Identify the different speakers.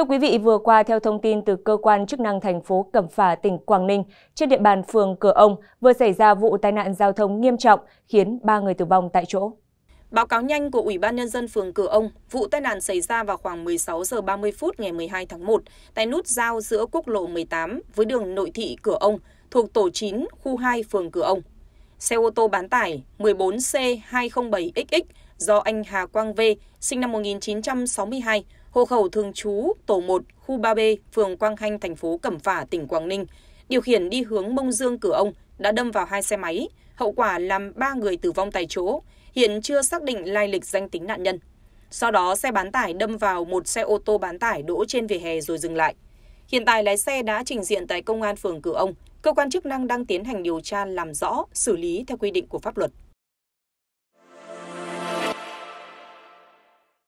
Speaker 1: Thưa quý vị, vừa qua theo thông tin từ cơ quan chức năng thành phố Cẩm Phả, tỉnh Quảng Ninh, trên địa bàn phường Cửa Ông vừa xảy ra vụ tai nạn giao thông nghiêm trọng khiến 3 người tử vong tại chỗ.
Speaker 2: Báo cáo nhanh của Ủy ban nhân dân phường Cửa Ông, vụ tai nạn xảy ra vào khoảng 16 giờ 30 phút ngày 12 tháng 1 tại nút giao giữa quốc lộ 18 với đường nội thị Cửa Ông thuộc tổ 9, khu 2 phường Cửa Ông xe ô tô bán tải 14C207XX do anh Hà Quang V, sinh năm 1962, hộ khẩu thường trú tổ 1, khu 3B, phường Quang Hanh, thành phố Cẩm Phả, tỉnh Quảng Ninh, điều khiển đi hướng Mông Dương Cửa Ông đã đâm vào hai xe máy, hậu quả làm ba người tử vong tại chỗ, hiện chưa xác định lai lịch danh tính nạn nhân. Sau đó xe bán tải đâm vào một xe ô tô bán tải đỗ trên vỉa hè rồi dừng lại. Hiện tại lái xe đã trình diện tại công an phường Cửa Ông, cơ quan chức năng đang tiến hành điều tra làm rõ xử lý theo quy định của pháp luật